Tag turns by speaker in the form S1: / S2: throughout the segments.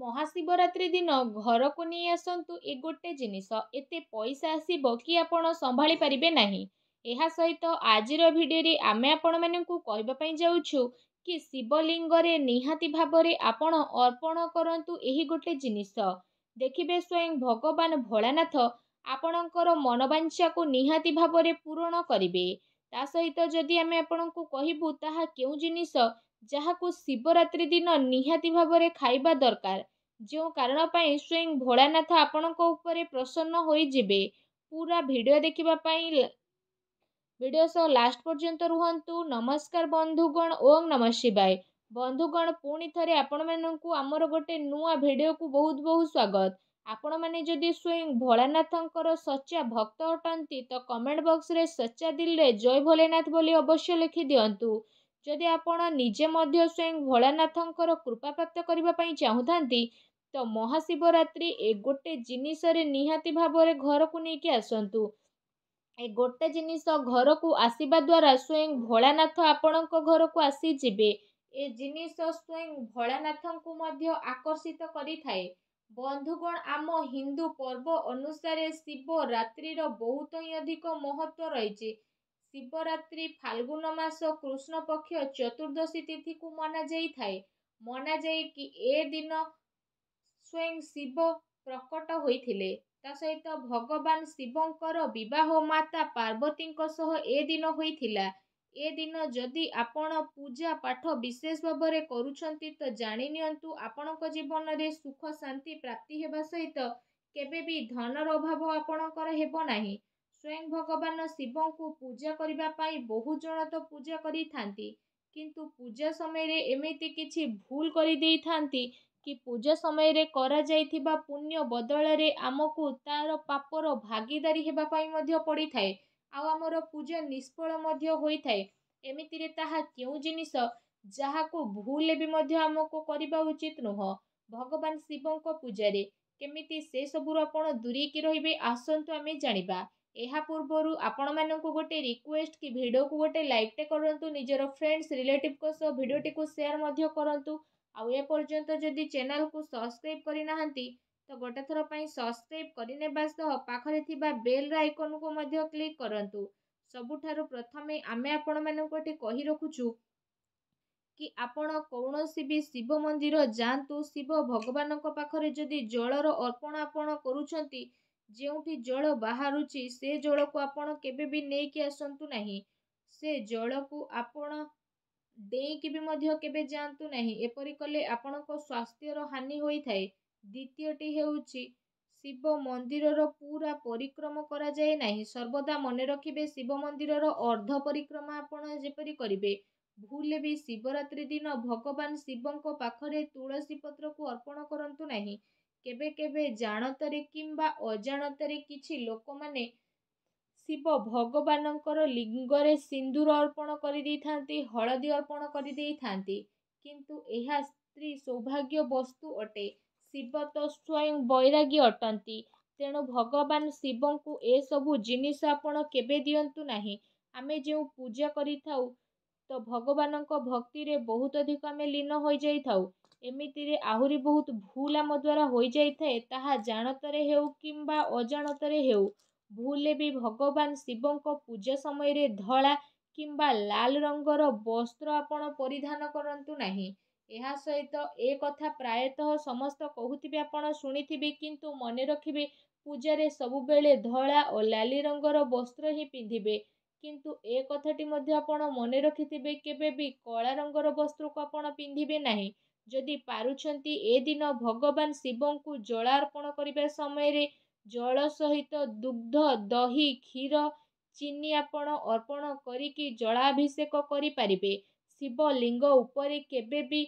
S1: ମହାଶିବରାତ୍ରୀ ଦିନ ଘରକୁ ନେଇ ଆସନ୍ତୁ ଏ ଗୋଟେ ଜିନିଷ ଏତେ ପଇସା ଆସିବ କି ଆପଣ ସମ୍ଭାଳି ପାରିବେ ନାହିଁ ଏହା ସହିତ ଆଜିର ଭିଡ଼ିଓରେ ଆମେ ଆପଣମାନଙ୍କୁ କହିବା ପାଇଁ ଯାଉଛୁ କି ଶିବଲିଙ୍ଗରେ ନିହାତି ଭାବରେ ଆପଣ ଅର୍ପଣ କରନ୍ତୁ ଏହି ଗୋଟେ ଜିନିଷ ଦେଖିବେ ସ୍ୱୟଂ ଭଗବାନ ଭୋଳାନାଥ ଆପଣଙ୍କର ମନବାଞ୍ଛାକୁ ନିହାତି ଭାବରେ ପୂରଣ କରିବେ ତା ସହିତ ଯଦି ଆମେ ଆପଣଙ୍କୁ କହିବୁ ତାହା କେଉଁ ଜିନିଷ ଯାହାକୁ ଶିବରାତ୍ରି ଦିନ ନିହାତି ଭାବରେ ଖାଇବା ଦରକାର ଯେଉଁ କାରଣ ପାଇଁ ସ୍ୱୟଂ ଭୋଳାନାଥ ଆପଣଙ୍କ ଉପରେ ପ୍ରସନ୍ନ ହୋଇଯିବେ ପୁରା ଭିଡ଼ିଓ ଦେଖିବା ପାଇଁ ଭିଡ଼ିଓ ସହ ଲାଷ୍ଟ ପର୍ଯ୍ୟନ୍ତ ରୁହନ୍ତୁ ନମସ୍କାର ବନ୍ଧୁଗଣ ଓମ୍ ନମ ଶିବାୟ ବନ୍ଧୁଗଣ ପୁଣି ଥରେ ଆପଣମାନଙ୍କୁ ଆମର ଗୋଟେ ନୂଆ ଭିଡ଼ିଓକୁ ବହୁତ ବହୁତ ସ୍ୱାଗତ ଆପଣମାନେ ଯଦି ସ୍ୱୟଂ ଭୋଳାନାଥଙ୍କର ସଚ୍ଚା ଭକ୍ତ ଅଟନ୍ତି ତ କମେଣ୍ଟ ବକ୍ସରେ ସଚ୍ଚା ଦିଲ୍ରେ ଜୟ ଭୋଳେନାଥ ବୋଲି ଅବଶ୍ୟ ଲେଖିଦିଅନ୍ତୁ ଯଦି ଆପଣ ନିଜେ ମଧ୍ୟ ସ୍ୱୟଂ ଭୋଳାନାଥଙ୍କର କୃପା ପ୍ରାପ୍ତ କରିବା ପାଇଁ ଚାହୁଁଥାନ୍ତି ତ ମହାଶିବରାତ୍ରି ଏ ଗୋଟେ ଜିନିଷରେ ନିହାତି ଭାବରେ ଘରକୁ ନେଇକି ଆସନ୍ତୁ ଏ ଗୋଟେ ଜିନିଷ ଘରକୁ ଆସିବା ଦ୍ୱାରା ସ୍ୱୟଂ ଭୋଳାନାଥ ଆପଣଙ୍କ ଘରକୁ ଆସିଯିବେ ଏ ଜିନିଷ ସ୍ୱୟଂ ଭୋଳାନାଥଙ୍କୁ ମଧ୍ୟ ଆକର୍ଷିତ କରିଥାଏ ବନ୍ଧୁଗଣ ଆମ ହିନ୍ଦୁ ପର୍ବ ଅନୁସାରେ ଶିବରାତ୍ରିର ବହୁତ ହିଁ ଅଧିକ ମହତ୍ତ୍ୱ ରହିଛି ଶିବରାତ୍ରି ଫାଲଗୁନ ମାସ କୃଷ୍ଣପକ୍ଷ ଚତୁର୍ଦ୍ଦଶୀ ચતુર્દશી તિથિକୁ ମନାଯାଇଥାଏ ମନାଯାଇକି ଏ ଦିନ ସ୍ୱୟଂ ଶିବ ପ୍ରକଟ ହୋଇଥିଲେ ତା ସହିତ ଭଗବାନ ଶିବଙ୍କର ବିବାହ ମାତା ପାର୍ବତୀଙ୍କ ସହ ଏ ଦିନ ହୋଇଥିଲା ଏ ଦିନ ଯଦି ଆପଣ ପୂଜା ପାଠ ବିଶେଷ ଭାବରେ କରୁଛନ୍ତି ତ ଜାଣିନିଅନ୍ତୁ ଆପଣଙ୍କ ଜୀବନରେ ସୁଖ ଶାନ୍ତି ପ୍ରାପ୍ତି ହେବା ସହିତ କେବେ ବି ଧନର ଅଭାବ ଆପଣଙ୍କର ହେବ ନାହିଁ ସ୍ୱୟଂ ଭଗବାନ ଶିବଙ୍କୁ ପୂଜା କରିବା ପାଇଁ ବହୁ ଜଣ ତ ପୂଜା କରିଥାନ୍ତି କିନ୍ତୁ ପୂଜା ସମୟରେ ଏମିତି କିଛି ଭୁଲ କରିଦେଇଥାନ୍ତି କି ପୂଜା ସମୟରେ କରାଯାଇଥିବା ପୁଣ୍ୟ ବଦଳରେ ଆମକୁ ତାର ପାପର ଭାଗିଦାରୀ ହେବା ପାଇଁ ମଧ୍ୟ ପଡ଼ିଥାଏ ଆଉ ଆମର ପୂଜା ନିଷ୍ଫଳ ମଧ୍ୟ ହୋଇଥାଏ ଏମିତିରେ ତାହା କେଉଁ ଜିନିଷ ଯାହାକୁ ଭୁଲ ବି ମଧ୍ୟ ଆମକୁ କରିବା ଉଚିତ ନୁହଁ ଭଗବାନ ଶିବଙ୍କ ପୂଜାରେ କେମିତି ସେସବୁରୁ ଆପଣ ଦୂରେଇକି ରହିବେ ଆସନ୍ତୁ ଆମେ ଜାଣିବା ଏହା ପୂର୍ବରୁ ଆପଣମାନଙ୍କୁ ଗୋଟିଏ ରିକ୍ୱେଷ୍ଟ କି ଭିଡ଼ିଓକୁ ଗୋଟେ ଲାଇକ୍ଟେ କରନ୍ତୁ ନିଜର ଫ୍ରେଣ୍ଡସ୍ ରିଲେଟିଭ୍ଙ୍କ ସହ ଭିଡ଼ିଓଟିକୁ ସେୟାର ମଧ୍ୟ କରନ୍ତୁ ଆଉ ଏପର୍ଯ୍ୟନ୍ତ ଯଦି ଚ୍ୟାନେଲକୁ ସବସ୍କ୍ରାଇବ୍ କରିନାହାନ୍ତି ତ ଗୋଟେ ଥର ପାଇଁ ସବସ୍କ୍ରାଇବ୍ କରିନେବା ସହ ପାଖରେ ଥିବା ବେଲ୍ର ଆଇକନ୍କୁ ମଧ୍ୟ କ୍ଲିକ୍ କରନ୍ତୁ ସବୁଠାରୁ ପ୍ରଥମେ ଆମେ ଆପଣମାନଙ୍କୁ ଏଠି କହି ରଖୁଛୁ କି ଆପଣ କୌଣସି ବି ଶିବ ମନ୍ଦିର ଯାଆନ୍ତୁ ଶିବ ଭଗବାନଙ୍କ ପାଖରେ ଯଦି ଜଳର ଅର୍ପଣ ଆପଣ କରୁଛନ୍ତି ଯେଉଁଠି ଜଳ ବାହାରୁଛି ସେ ଜଳକୁ ଆପଣ କେବେ ବି ନେଇକି ଆସନ୍ତୁ ନାହିଁ ସେ ଜଳକୁ ଆପଣ ଡେଇଁକି ବି ମଧ୍ୟ କେବେ ଯାଆନ୍ତୁ ନାହିଁ ଏପରି କଲେ ଆପଣଙ୍କ ସ୍ୱାସ୍ଥ୍ୟର ହାନି ହୋଇଥାଏ ଦ୍ୱିତୀୟଟି ହେଉଛି ଶିବ ମନ୍ଦିରର ପୁରା ପରିକ୍ରମ କରାଯାଏ ନାହିଁ ସର୍ବଦା ମନେ ରଖିବେ ଶିବ ମନ୍ଦିରର ଅର୍ଦ୍ଧ ପରିକ୍ରମା ଆପଣ ଯେପରି କରିବେ ଭୁଲେ ବି ଶିବରାତ୍ରି ଦିନ ଭଗବାନ ଶିବଙ୍କ ପାଖରେ ତୁଳସୀ ପତ୍ରକୁ ଅର୍ପଣ କରନ୍ତୁ ନାହିଁ କେବେ କେବେ ଜାଣତରେ କିମ୍ବା ଅଜାଣତରେ କିଛି ଲୋକମାନେ ଶିବ ଭଗବାନଙ୍କର ଲିଙ୍ଗରେ ସିନ୍ଦୁର ଅର୍ପଣ କରିଦେଇଥାନ୍ତି ହଳଦୀ ଅର୍ପଣ କରିଦେଇଥାନ୍ତି କିନ୍ତୁ ଏହା ସ୍ତ୍ରୀ ସୌଭାଗ୍ୟ ବସ୍ତୁ ଅଟେ ଶିବ ତ ସ୍ୱୟଂ ବୈରାଗୀ ଅଟନ୍ତି ତେଣୁ ଭଗବାନ ଶିବଙ୍କୁ ଏସବୁ ଜିନିଷ ଆପଣ କେବେ ଦିଅନ୍ତୁ ନାହିଁ ଆମେ ଯେଉଁ ପୂଜା କରିଥାଉ ତ ଭଗବାନଙ୍କ ଭକ୍ତିରେ ବହୁତ ଅଧିକ ଆମେ ଲୀନ ହୋଇଯାଇଥାଉ ଏମିତିରେ ଆହୁରି ବହୁତ ଭୁଲ ଆମ ଦ୍ୱାରା ହୋଇଯାଇଥାଏ ତାହା ଜାଣତରେ ହେଉ କିମ୍ବା ଅଜାଣତରେ ହେଉ ଭୁଲରେ ବି ଭଗବାନ ଶିବଙ୍କ ପୂଜା ସମୟରେ ଧଳା କିମ୍ବା ଲାଲ ରଙ୍ଗର ବସ୍ତ୍ର ଆପଣ ପରିଧାନ କରନ୍ତୁ ନାହିଁ ଏହା ସହିତ ଏ କଥା ପ୍ରାୟତଃ ସମସ୍ତ କହୁଥିବେ ଆପଣ ଶୁଣିଥିବେ କିନ୍ତୁ ମନେ ରଖିବେ ପୂଜାରେ ସବୁବେଳେ ଧଳା ଓ ଲାଲି ରଙ୍ଗର ବସ୍ତ୍ର ହିଁ ପିନ୍ଧିବେ କିନ୍ତୁ ଏ କଥାଟି ମଧ୍ୟ ଆପଣ ମନେ ରଖିଥିବେ କେବେ ବି କଳା ରଙ୍ଗର ବସ୍ତ୍ରକୁ ଆପଣ ପିନ୍ଧିବେ ନାହିଁ ଯଦି ପାରୁଛନ୍ତି ଏ ଦିନ ଭଗବାନ ଶିବଙ୍କୁ ଜଳ ଅର୍ପଣ କରିବା ସମୟରେ ଜଳ ସହିତ ଦୁଗ୍ଧ ଦହି କ୍ଷୀର ଚିନି ଆପଣ ଅର୍ପଣ କରିକି ଜଳାଭିଷେକ କରିପାରିବେ ଶିବଲିଙ୍ଗ ଉପରେ କେବେ ବି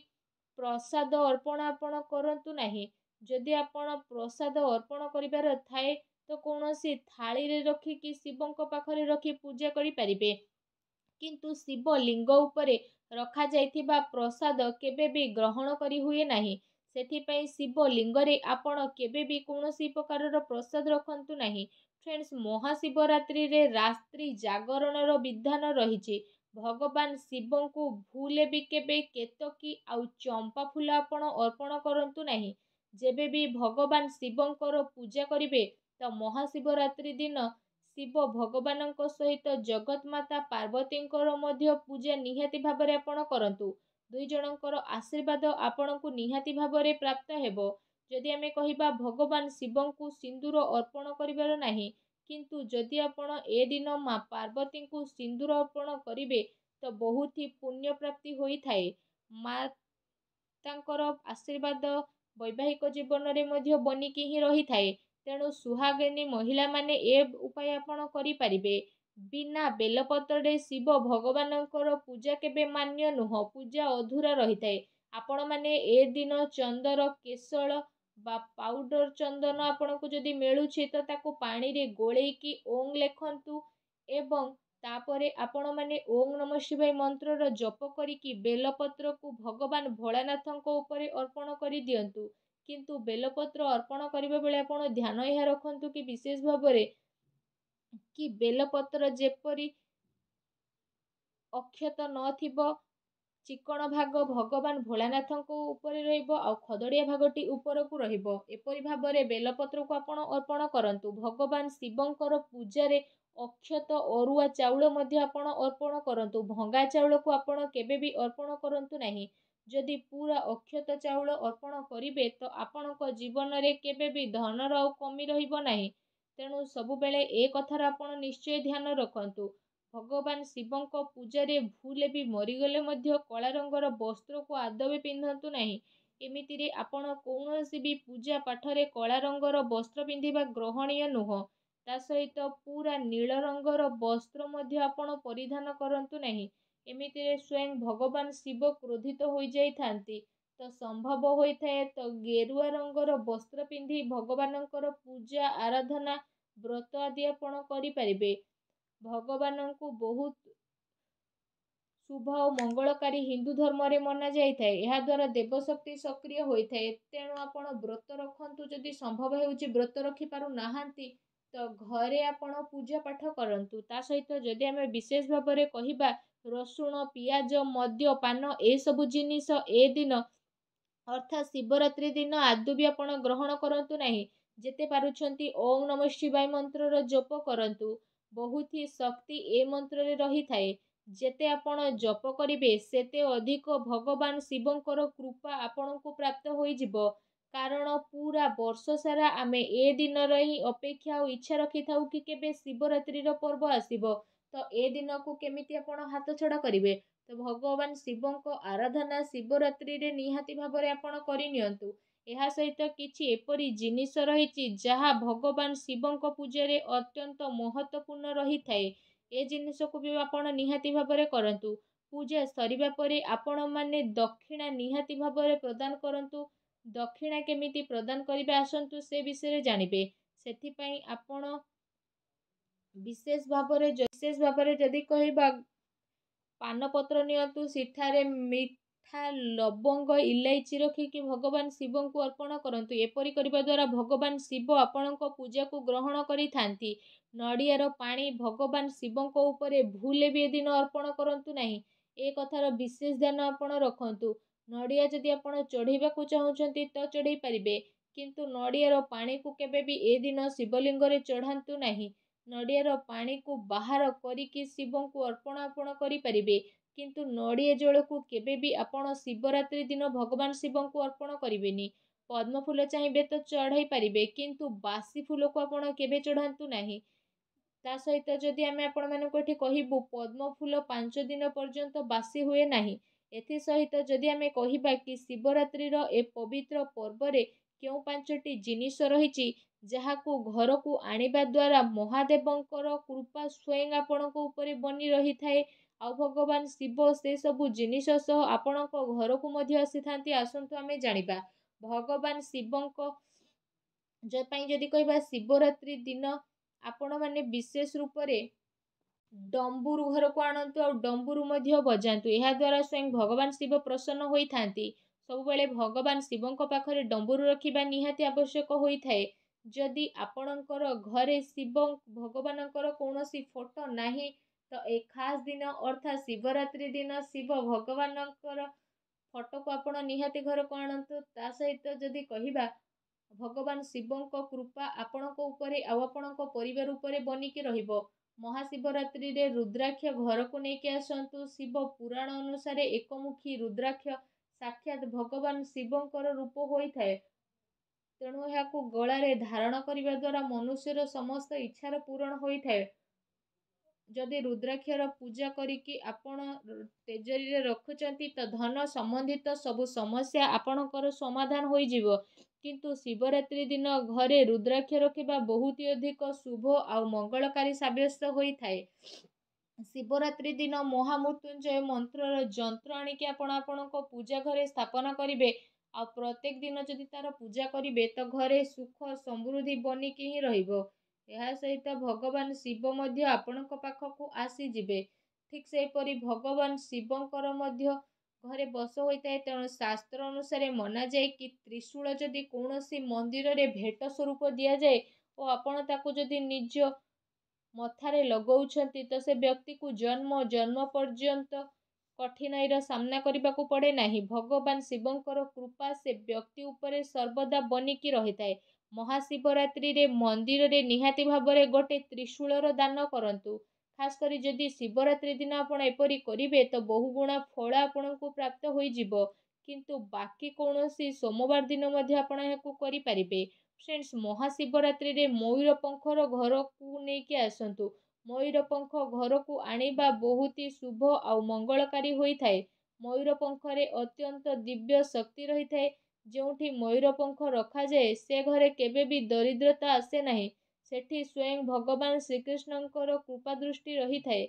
S1: ପ୍ରସାଦ ଅର୍ପଣ ଆପଣ କରନ୍ତୁ ନାହିଁ ଯଦି ଆପଣ ପ୍ରସାଦ ଅର୍ପଣ କରିବାର ଥାଏ ତ କୌଣସି ଥାଳିରେ ରଖିକି ଶିବଙ୍କ ପାଖରେ ରଖି ପୂଜା କରିପାରିବେ କିନ୍ତୁ ଶିବ ଲିଙ୍ଗ ଉପରେ ରଖାଯାଇଥିବା ପ୍ରସାଦ କେବେ ବି ଗ୍ରହଣ କରି ହୁଏ ନାହିଁ ସେଥିପାଇଁ ଶିବ ଲିଙ୍ଗରେ ଆପଣ କେବେ ବି କୌଣସି ପ୍ରକାରର ପ୍ରସାଦ ରଖନ୍ତୁ ନାହିଁ ଫ୍ରେଣ୍ଡସ୍ ମହାଶିବରାତ୍ରିରେ ରାତ୍ରି ଜାଗରଣର ବିଧାନ ରହିଛି ଭଗବାନ ଶିବଙ୍କୁ ଭୁଲେ ବି କେବେ କେତକୀ ଆଉ ଚମ୍ପା ଫୁଲ ଆପଣ ଅର୍ପଣ କରନ୍ତୁ ନାହିଁ ଯେବେ ବି ଭଗବାନ ଶିବଙ୍କର ପୂଜା କରିବେ ତ ମହାଶିବରାତ୍ରି ଦିନ ଶିବ ଭଗବାନଙ୍କ ସହିତ ଜଗତମାତା ପାର୍ବତୀଙ୍କର ମଧ୍ୟ ପୂଜା ନିହାତି ଭାବରେ ଆପଣ କରନ୍ତୁ ଦୁଇ ଜଣଙ୍କର ଆଶୀର୍ବାଦ ଆପଣଙ୍କୁ ନିହାତି ଭାବରେ ପ୍ରାପ୍ତ ହେବ ଯଦି ଆମେ କହିବା ଭଗବାନ ଶିବଙ୍କୁ ସିନ୍ଦୁର ଅର୍ପଣ କରିବାର ନାହିଁ କିନ୍ତୁ ଯଦି ଆପଣ ଏ ଦିନ ମା ପାର୍ବତୀଙ୍କୁ ସିନ୍ଦୁର ଅର୍ପଣ କରିବେ ତ ବହୁତ ହି ପୁଣ୍ୟ ପ୍ରାପ୍ତି ହୋଇଥାଏ ମା ତାଙ୍କର ଆଶୀର୍ବାଦ ବୈବାହିକ ଜୀବନରେ ମଧ୍ୟ ବନିକି ହିଁ ରହିଥାଏ ତେଣୁ ସୁହାଗିନୀ ମହିଳାମାନେ ଏ ଉପାୟ ଆପଣ କରିପାରିବେ ବିନା ବେଲପତ୍ରରେ ଶିବ ଭଗବାନଙ୍କର ପୂଜା କେବେ ମାନ୍ୟ ନୁହଁ ପୂଜା ଅଧୁରା ରହିଥାଏ ଆପଣମାନେ ଏ ଦିନ ଚନ୍ଦର କେଶଳ ବା ପାଉଡ଼ର ଚନ୍ଦନ ଆପଣଙ୍କୁ ଯଦି ମିଳୁଛି ତ ତାକୁ ପାଣିରେ ଗୋଳେଇକି ଓଂ ଲେଖନ୍ତୁ ଏବଂ ତାପରେ ଆପଣମାନେ ଓଂ ନମ ଶିବାୟ ମନ୍ତ୍ରର ଜପ କରିକି ବେଲପତ୍ରକୁ ଭଗବାନ ଭୋଳାନାଥଙ୍କ ଉପରେ ଅର୍ପଣ କରିଦିଅନ୍ତୁ କିନ୍ତୁ ବେଲପତ୍ର ଅର୍ପଣ କରିବା ବେଳେ ଆପଣ ଧ୍ୟାନ ଏହା ରଖନ୍ତୁ କି ବିଶେଷ ଭାବରେ କି ବେଲପତ୍ର ଯେପରି ଅକ୍ଷତ ନଥିବ ଚିକଣ ଭାଗ ଭଗବାନ ଭୋଳାନାଥଙ୍କ ଉପରେ ରହିବ ଆଉ ଖଦଡ଼ିଆ ଭାଗଟି ଉପରକୁ ରହିବ ଏପରି ଭାବରେ ବେଲପତ୍ରକୁ ଆପଣ ଅର୍ପଣ କରନ୍ତୁ ଭଗବାନ ଶିବଙ୍କର ପୂଜାରେ ଅକ୍ଷତ ଅରୁଆ ଚାଉଳ ମଧ୍ୟ ଆପଣ ଅର୍ପଣ କରନ୍ତୁ ଭଙ୍ଗା ଚାଉଳକୁ ଆପଣ କେବେ ବି ଅର୍ପଣ କରନ୍ତୁ ନାହିଁ ଯଦି ପୁରା ଅକ୍ଷତ ଚାଉଳ ଅର୍ପଣ କରିବେ ତ ଆପଣଙ୍କ ଜୀବନରେ କେବେ ବି ଧନର ଆଉ କମି ରହିବ ନାହିଁ ତେଣୁ ସବୁବେଳେ ଏ କଥାର ଆପଣ ନିଶ୍ଚୟ ଧ୍ୟାନ ରଖନ୍ତୁ ଭଗବାନ ଶିବଙ୍କ ପୂଜାରେ ଭୁଲେ ବି ମରିଗଲେ ମଧ୍ୟ କଳା ରଙ୍ଗର ବସ୍ତ୍ରକୁ ଆଦବେ ପିନ୍ଧନ୍ତୁ ନାହିଁ ଏମିତିରେ ଆପଣ କୌଣସି ବି ପୂଜା ପାଠରେ କଳା ରଙ୍ଗର ବସ୍ତ୍ର ପିନ୍ଧିବା ଗ୍ରହଣୀୟ ନୁହଁ ତା ସହିତ ପୁରା ନୀଳ ରଙ୍ଗର ବସ୍ତ୍ର ମଧ୍ୟ ଆପଣ ପରିଧାନ କରନ୍ତୁ ନାହିଁ ଏମିତିରେ ସ୍ୱୟଂ ଭଗବାନ ଶିବ କ୍ରୋଧିତ ହୋଇଯାଇଥାନ୍ତି ତ ସମ୍ଭବ ହୋଇଥାଏ ତ ଗେରୁଆ ରଙ୍ଗର ବସ୍ତ୍ର ପିନ୍ଧି ଭଗବାନଙ୍କର ପୂଜା ଆରାଧନା ବ୍ରତ ଆଦି ଆପଣ କରିପାରିବେ ଭଗବାନଙ୍କୁ ବହୁତ ଶୁଭ ଓ ମଙ୍ଗଳକାରୀ ହିନ୍ଦୁ ଧର୍ମରେ ମନାଯାଇଥାଏ ଏହାଦ୍ୱାରା ଦେବଶକ୍ତି ସକ୍ରିୟ ହୋଇଥାଏ ତେଣୁ ଆପଣ ବ୍ରତ ରଖନ୍ତୁ ଯଦି ସମ୍ଭବ ହେଉଛି ବ୍ରତ ରଖିପାରୁନାହାନ୍ତି ତ ଘରେ ଆପଣ ପୂଜା ପାଠ କରନ୍ତୁ ତା ସହିତ ଯଦି ଆମେ ବିଶେଷ ଭାବରେ କହିବା ରସୁଣ ପିଆଜ ମଦ୍ୟପାନ ଏସବୁ ଜିନିଷ ଏ ଦିନ ଅର୍ଥାତ୍ ଶିବରାତ୍ରି ଦିନ ଆଦୌ ବି ଆପଣ ଗ୍ରହଣ କରନ୍ତୁ ନାହିଁ ଯେତେ ପାରୁଛନ୍ତି ଓମ୍ ନମ ଶିବାୟ ମନ୍ତ୍ରର ଜପ କରନ୍ତୁ ବହୁତ ହି ଶକ୍ତି ଏ ମନ୍ତ୍ରରେ ରହିଥାଏ ଯେତେ ଆପଣ ଜପ କରିବେ ସେତେ ଅଧିକ ଭଗବାନ ଶିବଙ୍କର କୃପା ଆପଣଙ୍କୁ ପ୍ରାପ୍ତ ହୋଇଯିବ କାରଣ ପୁରା ବର୍ଷ ସାରା ଆମେ ଏ ଦିନର ହିଁ ଅପେକ୍ଷା ଓ ଇଚ୍ଛା ରଖିଥାଉ କି କେବେ ଶିବରାତ୍ରିର ପର୍ବ ଆସିବ ତ ଏ ଦିନକୁ କେମିତି ଆପଣ ହାତଛଡ଼ା କରିବେ ତ ଭଗବାନ ଶିବଙ୍କ ଆରାଧନା ଶିବରାତ୍ରିରେ ନିହାତି ଭାବରେ ଆପଣ କରିନିଅନ୍ତୁ ଏହା ସହିତ କିଛି ଏପରି ଜିନିଷ ରହିଛି ଯାହା ଭଗବାନ ଶିବଙ୍କ ପୂଜାରେ ଅତ୍ୟନ୍ତ ମହତ୍ତ୍ୱପୂର୍ଣ୍ଣ ରହିଥାଏ ଏ ଜିନିଷକୁ ବି ଆପଣ ନିହାତି ଭାବରେ କରନ୍ତୁ ପୂଜା ସରିବା ପରେ ଆପଣମାନେ ଦକ୍ଷିଣା ନିହାତି ଭାବରେ ପ୍ରଦାନ କରନ୍ତୁ ଦକ୍ଷିଣା କେମିତି ପ୍ରଦାନ କରିବେ ଆସନ୍ତୁ ସେ ବିଷୟରେ ଜାଣିବେ ସେଥିପାଇଁ ଆପଣ ବିଶେଷ ଭାବରେ ବିଶେଷ ଭାବରେ ଯଦି କହିବା ପାନପତ୍ର ନିଅନ୍ତୁ ସେଠାରେ ମିଠା ଲବଙ୍ଗ ଇଲାଇଚି ରଖିକି ଭଗବାନ ଶିବଙ୍କୁ ଅର୍ପଣ କରନ୍ତୁ ଏପରି କରିବା ଦ୍ୱାରା ଭଗବାନ ଶିବ ଆପଣଙ୍କ ପୂଜାକୁ ଗ୍ରହଣ କରିଥାନ୍ତି ନଡ଼ିଆର ପାଣି ଭଗବାନ ଶିବଙ୍କ ଉପରେ ଭୁଲେ ବି ଏଦିନ ଅର୍ପଣ କରନ୍ତୁ ନାହିଁ ଏ କଥାର ବିଶେଷ ଧ୍ୟାନ ଆପଣ ରଖନ୍ତୁ ନଡ଼ିଆ ଯଦି ଆପଣ ଚଢ଼େଇବାକୁ ଚାହୁଁଛନ୍ତି ତ ଚଢ଼େଇ ପାରିବେ କିନ୍ତୁ ନଡ଼ିଆର ପାଣିକୁ କେବେ ବି ଏ ଦିନ ଶିବଲିଙ୍ଗରେ ଚଢ଼ାନ୍ତୁ ନାହିଁ ନଡ଼ିଆର ପାଣିକୁ ବାହାର କରିକି ଶିବଙ୍କୁ ଅର୍ପଣ ଅର୍ପଣ କରିପାରିବେ କିନ୍ତୁ ନଡ଼ିଆ ଜଳକୁ କେବେ ବି ଆପଣ ଶିବରାତ୍ରି ଦିନ ଭଗବାନ ଶିବଙ୍କୁ ଅର୍ପଣ କରିବେନି ପଦ୍ମଫୁଲ ଚାହିଁବେ ତ ଚଢ଼ାଇ ପାରିବେ କିନ୍ତୁ ବାସି ଫୁଲକୁ ଆପଣ କେବେ ଚଢ଼ାନ୍ତୁ ନାହିଁ ତା ସହିତ ଯଦି ଆମେ ଆପଣମାନଙ୍କୁ ଏଠି କହିବୁ ପଦ୍ମଫୁଲ ପାଞ୍ଚ ଦିନ ପର୍ଯ୍ୟନ୍ତ ବାସି ହୁଏ ନାହିଁ ଏଥିସହିତ ଯଦି ଆମେ କହିବା କି ଶିବରାତ୍ରିର ଏ ପବିତ୍ର ପର୍ବରେ କେଉଁ ପାଞ୍ଚଟି ଜିନିଷ ରହିଛି ଯାହାକୁ ଘରକୁ ଆଣିବା ଦ୍ୱାରା ମହାଦେବଙ୍କର କୃପା ସ୍ୱୟଂ ଆପଣଙ୍କ ଉପରେ ବନି ରହିଥାଏ ଆଉ ଭଗବାନ ଶିବ ସେସବୁ ଜିନିଷ ସହ ଆପଣଙ୍କ ଘରକୁ ମଧ୍ୟ ଆସିଥାନ୍ତି ଆସନ୍ତୁ ଆମେ ଜାଣିବା ଭଗବାନ ଶିବଙ୍କ ପାଇଁ ଯଦି କହିବା ଶିବରାତ୍ରି ଦିନ ଆପଣମାନେ ବିଶେଷ ରୂପରେ ଡମ୍ବୁରୁ ଘରକୁ ଆଣନ୍ତୁ ଆଉ ଡମ୍ବୁରୁ ମଧ୍ୟ ବଜାନ୍ତୁ ଏହାଦ୍ୱାରା ସ୍ୱୟଂ ଭଗବାନ ଶିବ ପ୍ରସନ୍ନ ହୋଇଥାନ୍ତି ସବୁବେଳେ ଭଗବାନ ଶିବଙ୍କ ପାଖରେ ଡମ୍ବୁରୁ ରଖିବା ନିହାତି ଆବଶ୍ୟକ ହୋଇଥାଏ ଯଦି ଆପଣଙ୍କର ଘରେ ଶିବ ଭଗବାନଙ୍କର କୌଣସି ଫଟୋ ନାହିଁ ତ ଏ ଖାସ ଦିନ ଅର୍ଥାତ୍ ଶିବରାତ୍ରି ଦିନ ଶିବ ଭଗବାନଙ୍କର ଫଟୋକୁ ଆପଣ ନିହାତି ଘରକୁ ଆଣନ୍ତୁ ତା ସହିତ ଯଦି କହିବା ଭଗବାନ ଶିବଙ୍କ କୃପା ଆପଣଙ୍କ ଉପରେ ଆଉ ଆପଣଙ୍କ ପରିବାର ଉପରେ ବନିକି ରହିବ ମହାଶିବରାତ୍ରିରେ ରୁଦ୍ରାକ୍ଷ ଘରକୁ ନେଇକି ଆସନ୍ତୁ ଶିବ ପୁରାଣ ଅନୁସାରେ ଏକମୁଖୀ ରୁଦ୍ରାକ୍ଷ ସାକ୍ଷାତ ଭଗବାନ ଶିବଙ୍କର ରୂପ ହୋଇଥାଏ ତେଣୁ ଏହାକୁ ଗଳାରେ ଧାରଣ କରିବା ଦ୍ଵାରା ମନୁଷ୍ୟର ସମସ୍ତ ଇଚ୍ଛାର ପୂରଣ ହୋଇଥାଏ ଯଦି ରୁଦ୍ରାକ୍ଷର ପୂଜା କରିକି ଆପଣ ତେଜରୀରେ ରଖୁଛନ୍ତି ତ ଧନ ସମ୍ବନ୍ଧିତ ସବୁ ସମସ୍ୟା ଆପଣଙ୍କର ସମାଧାନ ହୋଇଯିବ କିନ୍ତୁ ଶିବରାତ୍ରି ଦିନ ଘରେ ରୁଦ୍ରାକ୍ଷ ରଖିବା ବହୁତ ଅଧିକ ଶୁଭ ଆଉ ମଙ୍ଗଳକାରୀ ସାବ୍ୟସ୍ତ ହୋଇଥାଏ ଶିବରାତ୍ରି ଦିନ ମହାମୃତ୍ୟୁଞ୍ଜୟ ମନ୍ତ୍ରର ଯନ୍ତ୍ର ଆଣିକି ଆପଣ ଆପଣଙ୍କ ପୂଜା ଘରେ ସ୍ଥାପନ କରିବେ ଆଉ ପ୍ରତ୍ୟେକ ଦିନ ଯଦି ତାର ପୂଜା କରିବେ ତ ଘରେ ସୁଖ ସମୃଦ୍ଧି ବନିକି ହିଁ ରହିବ ଏହା ସହିତ ଭଗବାନ ଶିବ ମଧ୍ୟ ଆପଣଙ୍କ ପାଖକୁ ଆସିଯିବେ ଠିକ୍ ସେହିପରି ଭଗବାନ ଶିବଙ୍କର ମଧ୍ୟ ଘରେ ବସ ହୋଇଥାଏ ତେଣୁ ଶାସ୍ତ୍ର ଅନୁସାରେ ମନାଯାଏ କି ତ୍ରିଶୂଳ ଯଦି କୌଣସି ମନ୍ଦିରରେ ଭେଟ ସ୍ୱରୂପ ଦିଆଯାଏ ଓ ଆପଣ ତାକୁ ଯଦି ନିଜ ମଥାରେ ଲଗଉଛନ୍ତି ତ ସେ ବ୍ୟକ୍ତିକୁ ଜନ୍ମ ଜନ୍ମ ପର୍ଯ୍ୟନ୍ତ କଠିନାଇର ସାମ୍ନା କରିବାକୁ ପଡ଼େ ନାହିଁ ଭଗବାନ ଶିବଙ୍କର କୃପା ସେ ବ୍ୟକ୍ତି ଉପରେ ସର୍ବଦା ବନିକି ରହିଥାଏ ମହାଶିବରାତ୍ରିରେ ମନ୍ଦିରରେ ନିହାତି ଭାବରେ ଗୋଟେ ତ୍ରିଶୂଳର ଦାନ କରନ୍ତୁ ଖାସ କରି ଯଦି ଶିବରାତ୍ରି ଦିନ ଆପଣ ଏପରି କରିବେ ତ ବହୁ ଗୁଣା ଫଳ ଆପଣଙ୍କୁ ପ୍ରାପ୍ତ ହୋଇଯିବ କିନ୍ତୁ ବାକି କୌଣସି ସୋମବାର ଦିନ ମଧ୍ୟ ଆପଣ ଏହାକୁ କରିପାରିବେ ଫ୍ରେଣ୍ଡସ୍ ମହାଶିବରାତ୍ରିରେ ମୟୂର ପଙ୍ଖର ଘରକୁ ନେଇକି ଆସନ୍ତୁ ମୟୂର ପଙ୍ଖ ଘରକୁ ଆଣିବା ବହୁତ ଶୁଭ ଆଉ ମଙ୍ଗଳକାରୀ ହୋଇଥାଏ ମୟୂର ପଙ୍ଖରେ ଅତ୍ୟନ୍ତ ଦିବ୍ୟ ଶକ୍ତି ରହିଥାଏ ଯେଉଁଠି ମୟୂର ପଙ୍ଖ ରଖାଯାଏ ସେ ଘରେ କେବେ ବି ଦରିଦ୍ରତା ଆସେ ନାହିଁ ସେଠି ସ୍ୱୟଂ ଭଗବାନ ଶ୍ରୀକୃଷ୍ଣଙ୍କର କୃପା ଦୃଷ୍ଟି ରହିଥାଏ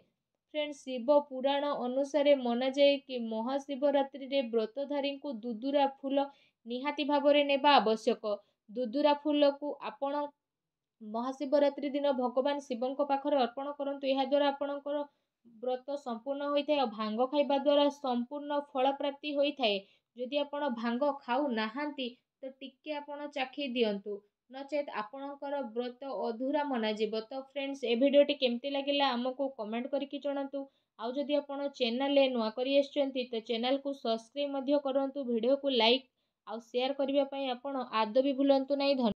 S1: ଫ୍ରେଣ୍ଡ ଶିବ ପୁରାଣ ଅନୁସାରେ ମନାଯାଏ କି ମହାଶିବରାତ୍ରିରେ ବ୍ରତଧାରୀଙ୍କୁ ଦୁଦୁରା ଫୁଲ ନିହାତି ଭାବରେ ନେବା ଆବଶ୍ୟକ ଦୁଦୁରା ଫୁଲକୁ ଆପଣ ମହାଶିବରାତ୍ରି ଦିନ ଭଗବାନ ଶିବଙ୍କ ପାଖରେ ଅର୍ପଣ କରନ୍ତୁ ଏହା ଏହାଦ୍ୱାରା ଆପଣଙ୍କର ବ୍ରତ ସମ୍ପୂର୍ଣ୍ଣ ହୋଇଥାଏ ଆଉ ଭାଙ୍ଗ ଖାଇବା ଦ୍ୱାରା ସମ୍ପୂର୍ଣ୍ଣ ଫଳପ୍ରାପ୍ତି ହୋଇଥାଏ ଯଦି ଆପଣ ଭାଙ୍ଗ ଖାଉ ନାହାନ୍ତି ତ ଟିକେ ଆପଣ ଚାଖି ଦିଅନ୍ତୁ ନଚେତ୍ ଆପଣଙ୍କର ବ୍ରତ ଅଧୁରା ମନାଯିବ ତ ଫ୍ରେଣ୍ଡସ୍ ଏ ଭିଡ଼ିଓଟି କେମିତି ଲାଗିଲା ଆମକୁ କମେଣ୍ଟ କରିକି ଜଣାନ୍ତୁ ଆଉ ଯଦି ଆପଣ ଚ୍ୟାନେଲରେ ନୂଆ କରି ଆସିଛନ୍ତି ତ ଚ୍ୟାନେଲକୁ ସବସ୍କ୍ରାଇବ୍ ମଧ୍ୟ କରନ୍ତୁ ଭିଡ଼ିଓକୁ ଲାଇକ୍ ଆଉ ସେୟାର କରିବା ପାଇଁ ଆପଣ ଆଦୌ ବି ଭୁଲନ୍ତୁ ନାହିଁ